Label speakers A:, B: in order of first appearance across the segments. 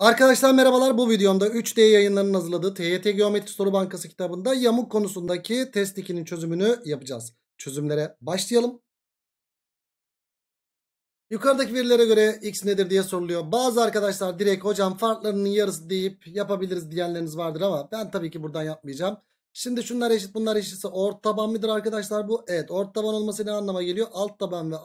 A: Arkadaşlar merhabalar bu videomda 3D yayınlarının hazırladığı TYT Geometri Soru Bankası kitabında yamuk konusundaki test 2'nin çözümünü yapacağız. Çözümlere başlayalım. Yukarıdaki verilere göre x nedir diye soruluyor. Bazı arkadaşlar direkt hocam farklarının yarısı deyip yapabiliriz diyenleriniz vardır ama ben tabii ki buradan yapmayacağım. Şimdi şunlar eşit bunlar eşitse ort taban mıdır arkadaşlar bu? Evet ort taban olması ne anlama geliyor? Alt taban ve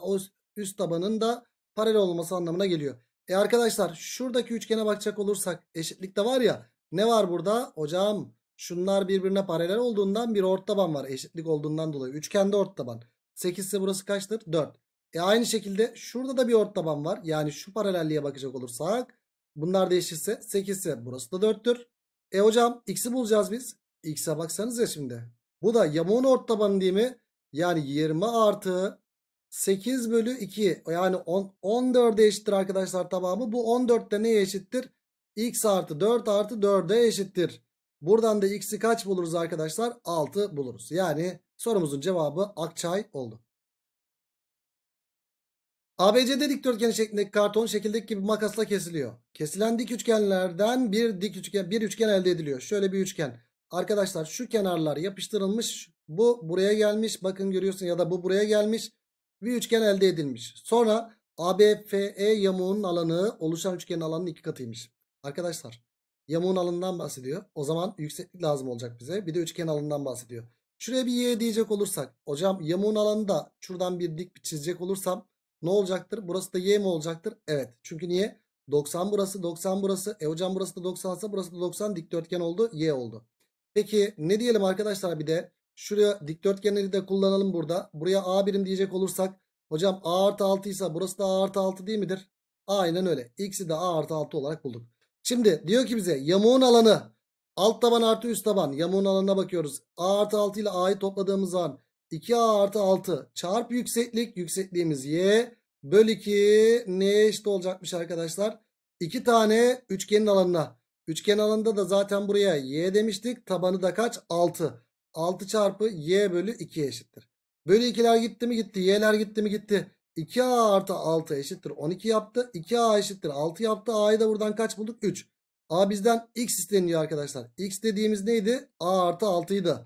A: üst tabanın da paralel olması anlamına geliyor. E arkadaşlar şuradaki üçgene bakacak olursak eşitlikte var ya ne var burada? Hocam şunlar birbirine paralel olduğundan bir ort taban var eşitlik olduğundan dolayı. Üçgende ort taban. 8 ise burası kaçtır? 4. E aynı şekilde şurada da bir ort taban var. Yani şu paralelliğe bakacak olursak bunlar değişirse 8 ise burası da 4'tür. E hocam x'i bulacağız biz. X'e baksanız ya şimdi. Bu da yamuğun ort tabanı değil mi? Yani 20 artı 8 bölü 2 yani 10, 14'e eşittir arkadaşlar tamamı. Bu 14 de neye eşittir? X artı 4 artı 4'e eşittir. Buradan da x'i kaç buluruz arkadaşlar? 6 buluruz. Yani sorumuzun cevabı Akçay oldu. ABC'de dikdörtgen şeklindeki karton şekildeki gibi makasla kesiliyor. Kesilen dik üçgenlerden bir dik üçgen bir üçgen elde ediliyor. Şöyle bir üçgen. Arkadaşlar şu kenarlar yapıştırılmış. Bu buraya gelmiş. Bakın görüyorsun ya da bu buraya gelmiş bir üçgen elde edilmiş. Sonra ABFE yamuğunun alanı oluşan üçgenin alanının iki katıymış. Arkadaşlar yamuğun alanından bahsediyor. O zaman yükseklik lazım olacak bize. Bir de üçgen alanından bahsediyor. Şuraya bir y diyecek olursak. Hocam yamuğun alanı da şuradan bir dik bir çizecek olursam ne olacaktır? Burası da y mi olacaktır? Evet. Çünkü niye? 90 burası 90 burası. E hocam burası da 90 ise burası da 90 dikdörtgen oldu. Y oldu. Peki ne diyelim arkadaşlar bir de Şuraya dikdörtgenleri de kullanalım burada. Buraya A birim diyecek olursak. Hocam A artı 6 ise burası da A artı 6 değil midir? Aynen öyle. X'i de A artı 6 olarak bulduk. Şimdi diyor ki bize yamuğun alanı alt taban artı üst taban yamuğun alanına bakıyoruz. A artı 6 ile A'yı topladığımız zaman 2A artı 6 çarp yükseklik yüksekliğimiz Y böl 2 ne eşit olacakmış arkadaşlar. 2 tane üçgenin alanına. Üçgen alanında da zaten buraya Y demiştik. Tabanı da kaç? 6. 6 çarpı y bölü 2 eşittir. Bölü 2'ler gitti mi gitti. Y'ler gitti mi gitti. 2a artı 6 eşittir 12 yaptı. 2a eşittir 6 yaptı. a'yı da buradan kaç bulduk? 3. a bizden x isteniyor arkadaşlar. x dediğimiz neydi? a artı 6'ydı.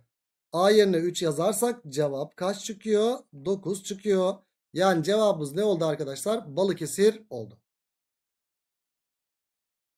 A: a yerine 3 yazarsak cevap kaç çıkıyor? 9 çıkıyor. Yani cevabımız ne oldu arkadaşlar? Balıkesir oldu.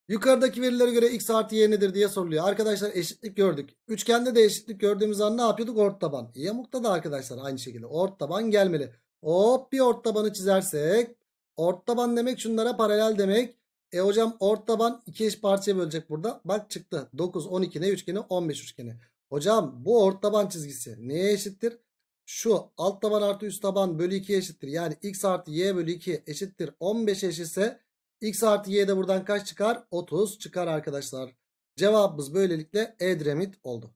A: Yukarıdaki verilere göre x artı y nedir diye soruluyor. Arkadaşlar eşitlik gördük. Üçgende de eşitlik gördüğümüz an ne yapıyorduk? Ort taban. Y da arkadaşlar aynı şekilde. Ort taban gelmeli. Hop bir ort tabanı çizersek. Ort taban demek şunlara paralel demek. E hocam ort taban iki eş parçaya bölecek burada. Bak çıktı. 9, 12 ne üçgeni? 15 üçgeni. Hocam bu ort taban çizgisi neye eşittir? Şu alt taban artı üst taban bölü 2 eşittir. Yani x artı y bölü 2 eşittir. 15 eşitse X artı y de buradan kaç çıkar? 30 çıkar arkadaşlar. Cevabımız böylelikle Edremit oldu.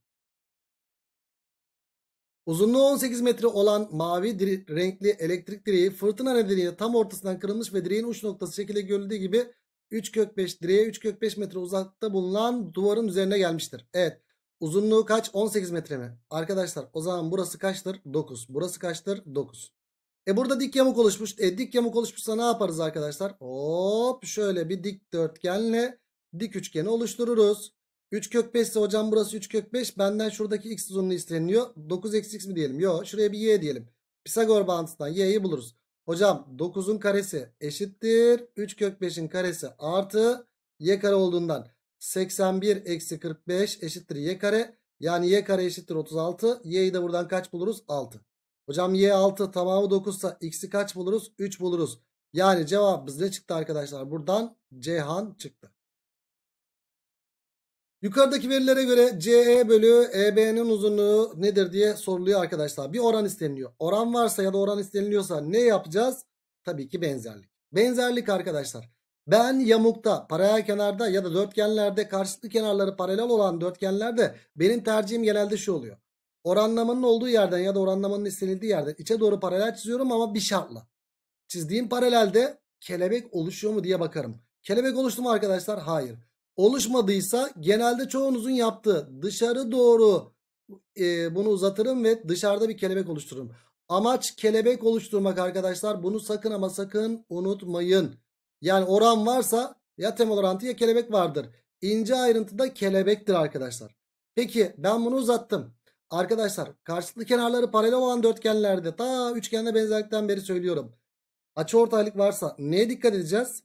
A: Uzunluğu 18 metre olan mavi renkli elektrik direği fırtına nedeniyle tam ortasından kırılmış ve direğin uç noktası şekilde görüldüğü gibi 3 kök 5 direğe 3 kök 5 metre uzakta bulunan duvarın üzerine gelmiştir. Evet uzunluğu kaç 18 metre mi? Arkadaşlar o zaman burası kaçtır 9 burası kaçtır 9. E burada dik yamuk oluşmuş. E dik yamuk oluşmuşsa ne yaparız arkadaşlar? Hop şöyle bir dik dörtgenle dik üçgeni oluştururuz. 3 kök 5 ise hocam burası 3 kök 5. Benden şuradaki x uzunluğu isteniyor. 9 eksi x mi diyelim? Yok. Şuraya bir y diyelim. Pisagor bağıntısından y'yi buluruz. Hocam 9'un karesi eşittir. 3 kök 5'in karesi artı y kare olduğundan 81 eksi 45 eşittir y kare. Yani y kare eşittir 36. Y'yi de buradan kaç buluruz? 6. Hocam y 6 tamamı 9 x'i kaç buluruz? 3 buluruz. Yani cevabımız ne çıktı arkadaşlar? Buradan Cihan çıktı. Yukarıdaki verilere göre CE bölü EB'nin uzunluğu nedir diye soruluyor arkadaşlar. Bir oran isteniliyor. Oran varsa ya da oran isteniliyorsa ne yapacağız? Tabii ki benzerlik. Benzerlik arkadaşlar. Ben yamukta, paralel kenarda ya da dörtgenlerde karşılıklı kenarları paralel olan dörtgenlerde benim tercihim genelde şu oluyor. Oranlamanın olduğu yerden ya da oranlamanın istenildiği yerden içe doğru paralel çiziyorum ama bir şartla. Çizdiğim paralelde kelebek oluşuyor mu diye bakarım. Kelebek oluştu mu arkadaşlar? Hayır. Oluşmadıysa genelde çoğunuzun yaptığı dışarı doğru e, bunu uzatırım ve dışarıda bir kelebek oluştururum. Amaç kelebek oluşturmak arkadaşlar. Bunu sakın ama sakın unutmayın. Yani oran varsa ya temel orantı ya kelebek vardır. İnce ayrıntıda kelebektir arkadaşlar. Peki ben bunu uzattım. Arkadaşlar karşılıklı kenarları paralel olan dörtgenlerde ta üçgenle benzerlikten beri söylüyorum. Açı ortaylık varsa neye dikkat edeceğiz?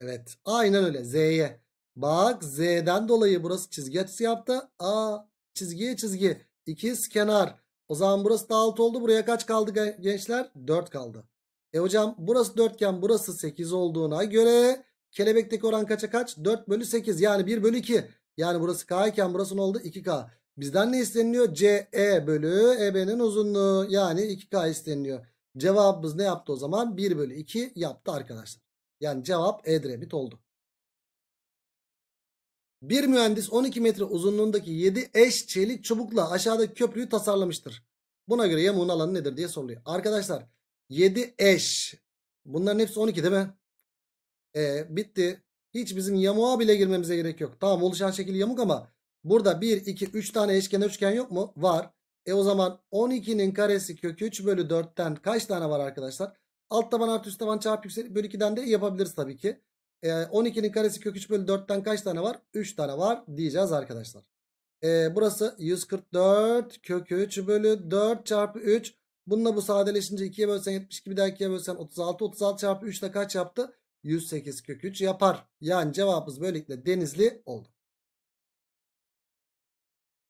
A: Evet aynen öyle Z'ye. Bak Z'den dolayı burası çizgi açısı yaptı. A çizgiye çizgi. İkiz kenar. O zaman burası da 6 oldu. Buraya kaç kaldı gençler? 4 kaldı. E hocam burası dörtgen burası 8 olduğuna göre kelebekteki oran kaça kaç? 4 bölü 8 yani 1 bölü 2. Yani burası K iken burası ne oldu? 2K. Bizden ne isteniliyor? CE bölü EB'nin uzunluğu yani 2K isteniliyor. Cevabımız ne yaptı o zaman? 1 bölü 2 yaptı arkadaşlar. Yani cevap Edremit oldu. Bir mühendis 12 metre uzunluğundaki 7 eş çelik çubukla aşağıdaki köprüyü tasarlamıştır. Buna göre yamuğun alanı nedir diye soruluyor. Arkadaşlar 7 eş. Bunların hepsi 12 değil mi? E, bitti. Hiç bizim yamuğa bile girmemize gerek yok. Tamam oluşan şekil yamuk ama Burada 1, 2, 3 tane eşkenar üçgen yok mu? Var. E o zaman 12'nin karesi kökü 3 bölü 4'ten kaç tane var arkadaşlar? Alt taban artı üst taban çarpı yüksek bölü 2'den de yapabiliriz tabii ki. E, 12'nin karesi kök 3 bölü 4'ten kaç tane var? 3 tane var diyeceğiz arkadaşlar. E, burası 144 kök 3 bölü 4 çarpı 3. Bununla bu sadeleşince 2'ye bölsen 72 bir daha 2'ye bölsen 36. 36 çarpı 3 ile kaç yaptı? 108 kök 3 yapar. Yani cevabımız böylelikle denizli oldu.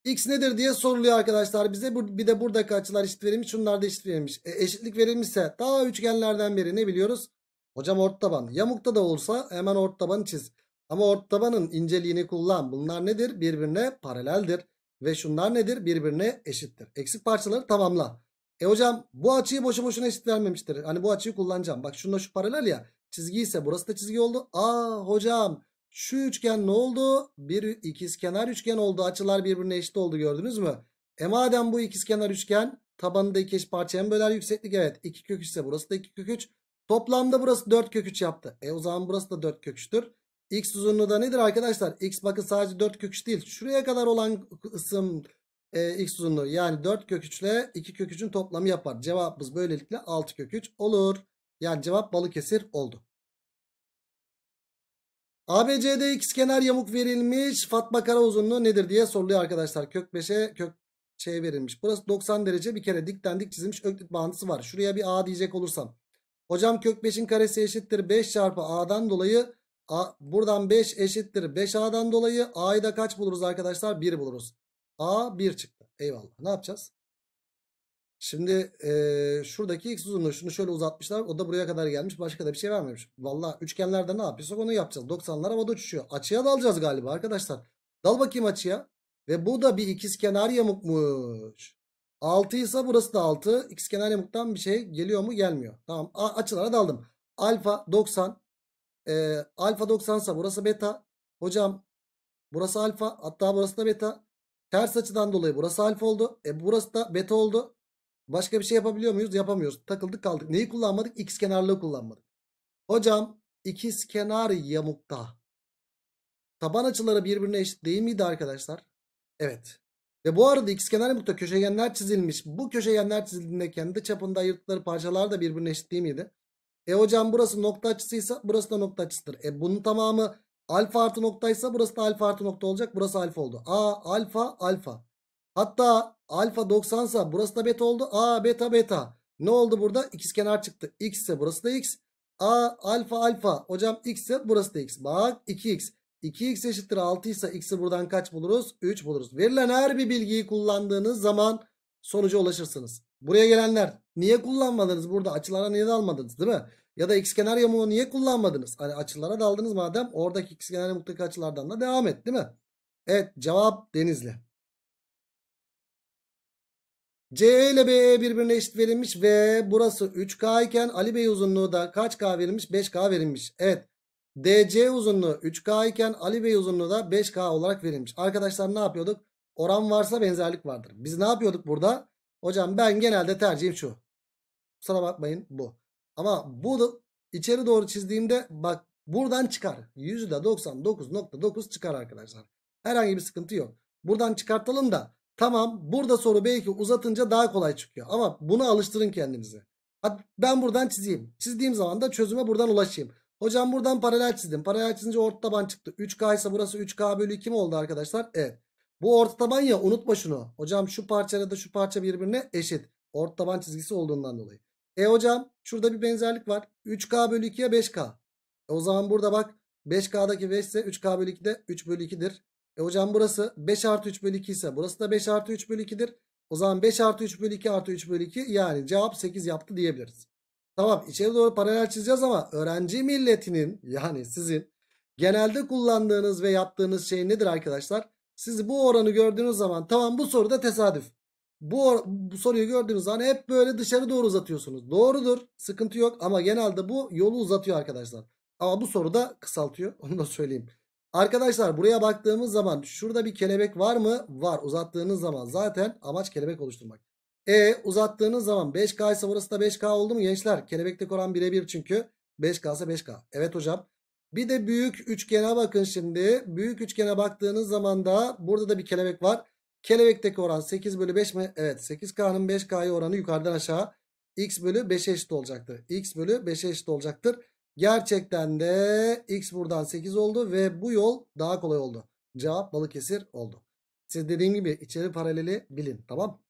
A: X nedir diye soruluyor arkadaşlar bize. Bir de burada açılar eşit verilmiş. Şunlar da eşit verilmiş. E, eşitlik verilmişse daha üçgenlerden biri ne biliyoruz? Hocam ort taban. Yamukta da olsa hemen ort tabanı çiz. Ama ort tabanın inceliğini kullan. Bunlar nedir? Birbirine paraleldir. Ve şunlar nedir? Birbirine eşittir. Eksik parçaları tamamla. E hocam bu açıyı boşu boşuna eşit vermemiştir. Hani bu açıyı kullanacağım. Bak şununla şu paralel ya. Çizgi ise burası da çizgi oldu. Aa hocam şu üçgen ne oldu? Bir ikizkenar üçgen oldu. Açılar birbirine eşit oldu gördünüz mü? E madem bu ikizkenar üçgen tabanında iki eş parçaya mı böler yükseklik? Evet 2 kök 3 ise burası da 2 kök 3. Toplamda burası 4 kök 3 yaptı. E o zaman burası da 4 kök 3'tür. X uzunluğu da nedir arkadaşlar? X bakın sadece 4 kök 3 değil. Şuraya kadar olan ısım e, X uzunluğu. Yani 4 kök 3 ile 2 kök 3'ün toplamı yapar. Cevabımız böylelikle 6 kök 3 olur. Yani cevap Balıkesir oldu. ABC'de x kenar yamuk verilmiş. Fatma kara uzunluğu nedir diye soruluyor arkadaşlar. Kök 5'e kök şey verilmiş. Burası 90 derece bir kere dikten dik çizilmiş öklit bağıntısı var. Şuraya bir a diyecek olursam. Hocam kök 5'in karesi eşittir 5 çarpı a'dan dolayı a, buradan 5 eşittir 5a'dan dolayı a'yı da kaç buluruz arkadaşlar? 1 buluruz. a 1 çıktı. Eyvallah. Ne yapacağız? Şimdi e, şuradaki x uzunluğu şunu şöyle uzatmışlar. O da buraya kadar gelmiş. Başka da bir şey vermemiş. Valla üçgenlerde ne yapıyorsak onu yapacağız. 90'lar havada uçuşuyor. Açıya dalacağız galiba arkadaşlar. Dal bakayım açıya. Ve bu da bir ikizkenar yamukmuş. 6 ise burası da 6. İkizkenar yamuktan bir şey geliyor mu? Gelmiyor. Tamam. A açılara daldım. Alfa 90. E, alfa 90 ise burası beta. Hocam burası alfa. Hatta burası da beta. Ters açıdan dolayı burası alfa oldu. E burası da beta oldu. Başka bir şey yapabiliyor muyuz? Yapamıyoruz. Takıldık kaldık. Neyi kullanmadık? X kenarlığı kullanmadık. Hocam ikiz kenar yamukta taban açıları birbirine eşit değil miydi arkadaşlar? Evet. Ve bu arada x kenar yamukta köşegenler çizilmiş. Bu köşegenler çizildiğinde kendi çapında ayırttıkları parçalar da birbirine eşit değil miydi? E hocam burası nokta açısıysa burası da nokta açısıdır. E bunun tamamı alfa artı noktaysa burası da alfa artı nokta olacak. Burası alfa oldu. A alfa alfa. Hatta alfa 90 sa burası da beta oldu. A beta beta. Ne oldu burada? kenar çıktı. X ise burası da x. A alfa alfa. Hocam x ise burası da x. Bak 2x. 2x eşittir 6 ise x'i buradan kaç buluruz? 3 buluruz. Verilen her bir bilgiyi kullandığınız zaman sonuca ulaşırsınız. Buraya gelenler niye kullanmadınız? Burada açılara niye dalmadınız değil mi? Ya da x kenar yamuğu niye kullanmadınız? Hani açılara daldınız madem oradaki x kenar yamuktaki açılardan da devam et değil mi? Evet cevap denizli. C ile BE birbirine eşit verilmiş ve burası 3K iken Ali Bey uzunluğu da kaç K verilmiş? 5K verilmiş. Evet. DC uzunluğu 3K iken Ali Bey uzunluğu da 5K olarak verilmiş. Arkadaşlar ne yapıyorduk? Oran varsa benzerlik vardır. Biz ne yapıyorduk burada? Hocam ben genelde tercihim şu. Sana bakmayın bu. Ama bu içeri doğru çizdiğimde bak buradan çıkar. %99.9 çıkar arkadaşlar. Herhangi bir sıkıntı yok. Buradan çıkartalım da Tamam burada soru belki uzatınca daha kolay çıkıyor. Ama buna alıştırın kendinizi. Hadi ben buradan çizeyim. Çizdiğim zaman da çözüme buradan ulaşayım. Hocam buradan paralel çizdim. Paralel çizince orta taban çıktı. 3K ise burası 3K bölü 2 mi oldu arkadaşlar? Evet. Bu orta taban ya unutma şunu. Hocam şu parçayla da şu parça birbirine eşit. Orta taban çizgisi olduğundan dolayı. E hocam şurada bir benzerlik var. 3K bölü 2'ye 5K. E o zaman burada bak 5K'daki 5 ise 3K bölü 2'de 3 bölü 2'dir. E hocam burası 5 artı 3 bölü 2 ise burası da 5 artı 3 bölü 2'dir. O zaman 5 artı 3 bölü 2 artı 3 bölü 2 yani cevap 8 yaptı diyebiliriz. Tamam içeri doğru paralel çizeceğiz ama öğrenci milletinin yani sizin genelde kullandığınız ve yaptığınız şey nedir arkadaşlar? Siz bu oranı gördüğünüz zaman tamam bu soruda tesadüf. Bu, bu soruyu gördüğünüz zaman hep böyle dışarı doğru uzatıyorsunuz. Doğrudur sıkıntı yok ama genelde bu yolu uzatıyor arkadaşlar. Ama bu soruda kısaltıyor onu da söyleyeyim. Arkadaşlar buraya baktığımız zaman şurada bir kelebek var mı? Var. Uzattığınız zaman zaten amaç kelebek oluşturmak. E uzattığınız zaman 5K ise burası da 5K oldu mu gençler? Kelebekte oran birebir çünkü. 5K ise 5K. Evet hocam. Bir de büyük üçgene bakın şimdi. Büyük üçgene baktığınız zaman da burada da bir kelebek var. Kelebekteki oran 8 bölü 5 mi? Evet 8K'nın 5K'ya oranı yukarıdan aşağı. X bölü 5'e eşit olacaktır. X bölü 5'e eşit olacaktır. Gerçekten de x buradan 8 oldu ve bu yol daha kolay oldu. Cevap Balıkesir oldu. Siz dediğim gibi içeri paraleli bilin tamam.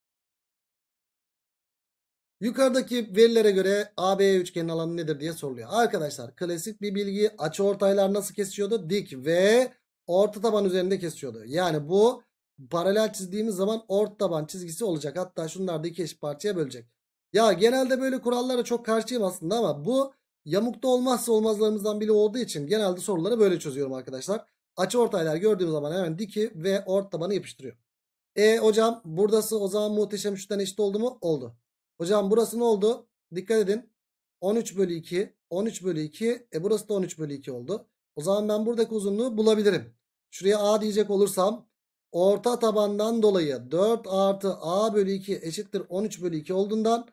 A: Yukarıdaki verilere göre AB üçgenin alanı nedir diye soruluyor. Arkadaşlar klasik bir bilgi açı ortaylar nasıl kesiyordu Dik ve orta taban üzerinde kesiyordu. Yani bu paralel çizdiğimiz zaman orta taban çizgisi olacak. Hatta şunlar da iki eşit parçaya bölecek. Ya genelde böyle kurallara çok karşıyım aslında ama bu Yamukta olmazsa olmazlarımızdan biri olduğu için genelde soruları böyle çözüyorum arkadaşlar. Açı ortaylar gördüğüm zaman hemen diki ve ort tabanı yapıştırıyor. E hocam buradası o zaman muhteşem şuradan eşit oldu mu? Oldu. Hocam burası ne oldu? Dikkat edin. 13 bölü 2. 13 bölü 2. E burası da 13 bölü 2 oldu. O zaman ben buradaki uzunluğu bulabilirim. Şuraya A diyecek olursam orta tabandan dolayı 4 artı A bölü 2 eşittir 13 bölü 2 olduğundan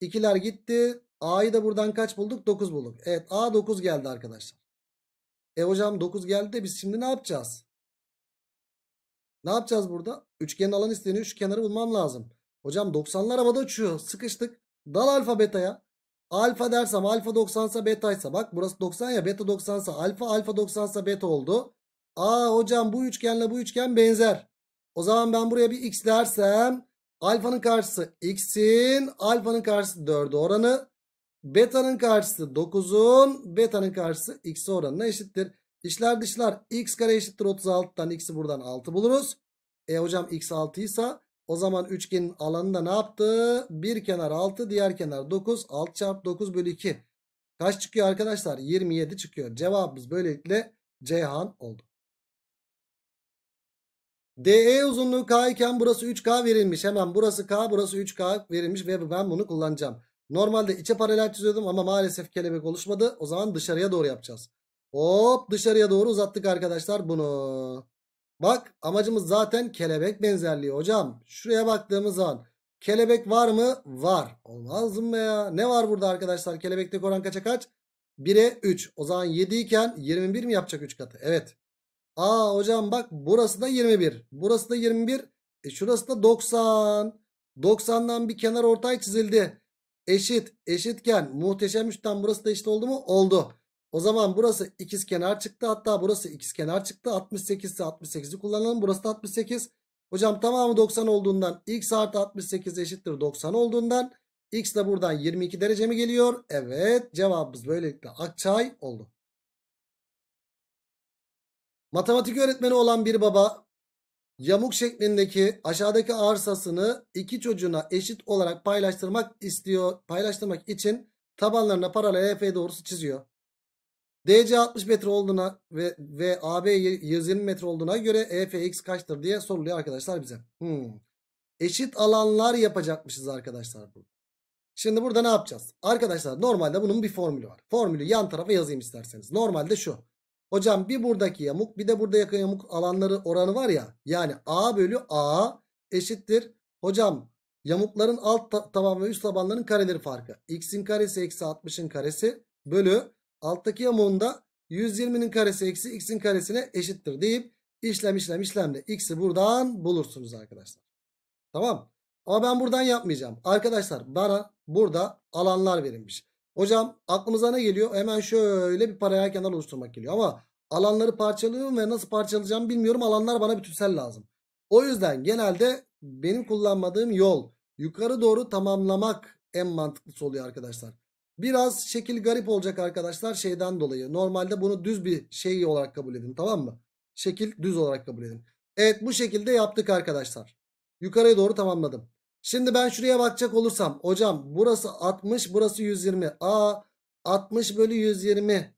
A: ikiler gitti. A'yı da buradan kaç bulduk? 9 bulduk. Evet A 9 geldi arkadaşlar. E hocam 9 geldi de biz şimdi ne yapacağız? Ne yapacağız burada? Üçgenin alan isteniyor. Şu kenarı bulmam lazım. Hocam 90'lar havada uçuyor. Sıkıştık. Dal alfa betaya. Alfa dersem alfa 90'sa betaysa. Bak burası 90 ya beta 90'sa alfa alfa 90'sa beta oldu. Aa hocam bu üçgenle bu üçgen benzer. O zaman ben buraya bir x dersem alfanın karşısı x'in alfanın karşısı 4'ü oranı. Beta'nın karşısı 9'un beta'nın karşısı x oranına eşittir. Dişler dişler, x kare eşittir 36'dan x'i buradan 6 buluruz. E hocam x 6 ise o zaman üçgenin alanı da ne yaptı? Bir kenar 6 diğer kenar 9. 6 çarpı 9 bölü 2. Kaç çıkıyor arkadaşlar? 27 çıkıyor. Cevabımız böylelikle Ceyhan oldu. DE uzunluğu K iken burası 3K verilmiş. Hemen burası K burası 3K verilmiş ve ben bunu kullanacağım. Normalde içe paralel çiziyordum ama maalesef kelebek oluşmadı. O zaman dışarıya doğru yapacağız. Hop dışarıya doğru uzattık arkadaşlar bunu. Bak amacımız zaten kelebek benzerliği hocam. Şuraya baktığımız zaman kelebek var mı? Var. Olmaz mı ya? Ne var burada arkadaşlar? Kelebekte oran kaça kaç? 1'e 3. O zaman 7 iken 21 mi yapacak 3 katı? Evet. Aa hocam bak burası da 21. Burası da 21. E şurası da 90. 90'dan bir kenar ortay çizildi eşit eşitken muhteşem üçten burası da eşit oldu mu? Oldu. O zaman burası ikiz kenar çıktı. Hatta burası ikiz kenar çıktı. 68 ise 68'i kullanalım. Burası da 68. Hocam tamamı 90 olduğundan x artı 68 eşittir 90 olduğundan x de buradan 22 derece mi geliyor? Evet cevabımız böylelikle Akçay oldu. Matematik öğretmeni olan bir baba yamuk şeklindeki aşağıdaki arsasını iki çocuğuna eşit olarak paylaştırmak istiyor. Paylaştırmak için tabanlarına paralel EF doğrusu çiziyor. DC 60 metre olduğuna ve, ve AB 120 metre olduğuna göre EFX kaçtır diye soruluyor arkadaşlar bize. Hmm. Eşit alanlar yapacakmışız arkadaşlar. Şimdi burada ne yapacağız? Arkadaşlar normalde bunun bir formülü var. Formülü yan tarafa yazayım isterseniz. Normalde şu. Hocam bir buradaki yamuk bir de burada buradaki yamuk alanları oranı var ya. Yani A bölü A eşittir. Hocam yamukların alt taban ve üst tabanların kareleri farkı. X'in karesi eksi 60'ın karesi bölü alttaki yamuğun 120'nin karesi eksi X'in karesine eşittir deyip işlem işlem işlemle X'i buradan bulursunuz arkadaşlar. Tamam. Ama ben buradan yapmayacağım. Arkadaşlar bana burada alanlar verilmiş. Hocam aklımıza ne geliyor? Hemen şöyle bir paraya kenar oluşturmak geliyor. Ama alanları parçalıyorum ve nasıl parçalayacağımı bilmiyorum. Alanlar bana bütünsel lazım. O yüzden genelde benim kullanmadığım yol yukarı doğru tamamlamak en mantıklısı oluyor arkadaşlar. Biraz şekil garip olacak arkadaşlar şeyden dolayı. Normalde bunu düz bir şey olarak kabul edin tamam mı? Şekil düz olarak kabul edin. Evet bu şekilde yaptık arkadaşlar. Yukarıya doğru tamamladım. Şimdi ben şuraya bakacak olursam hocam burası 60 burası 120. A 60 bölü 120.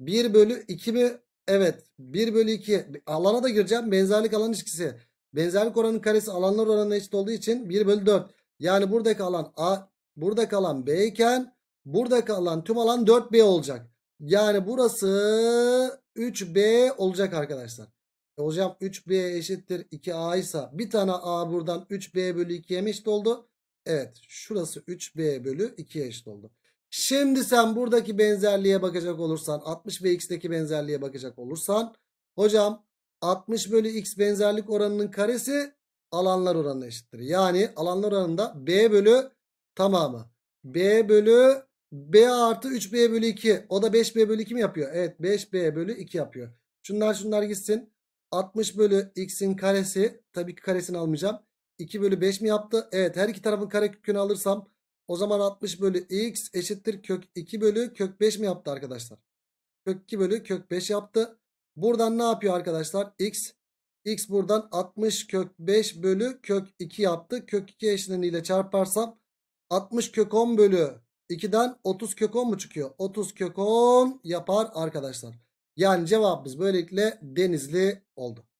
A: 1 bölü 2 mi? Evet 1 bölü 2. Alana da gireceğim. Benzerlik alan ilişkisi. Benzerlik oranın karesi alanlar oranına eşit olduğu için 1 bölü 4. Yani buradaki alan A buradaki alan B iken buradaki alan tüm alan 4B olacak. Yani burası 3B olacak arkadaşlar. E hocam 3B eşittir 2A ise bir tane A buradan 3B bölü 2'ye eşit oldu? Evet şurası 3B bölü 2'ye eşit oldu. Şimdi sen buradaki benzerliğe bakacak olursan 60 ve x'teki benzerliğe bakacak olursan hocam 60 bölü x benzerlik oranının karesi alanlar oranına eşittir. Yani alanlar oranında b bölü tamamı. b bölü b artı 3b bölü 2 o da 5b bölü 2 mi yapıyor? Evet 5b bölü 2 yapıyor. Şunlar şunlar gitsin. 60 bölü x'in karesi. Tabii ki karesini almayacağım. 2 bölü 5 mi yaptı? Evet her iki tarafın kare kökünü alırsam o zaman 60 bölü x eşittir kök 2 bölü kök 5 mi yaptı arkadaşlar? Kök 2 bölü kök 5 yaptı. Buradan ne yapıyor arkadaşlar? x x buradan 60 kök 5 bölü kök 2 yaptı. Kök 2 eşleniyle çarparsam 60 kök 10 bölü 2'den 30 kök 10 mu çıkıyor? 30 kök 10 yapar arkadaşlar. Yani cevabımız böylelikle Denizli oldu.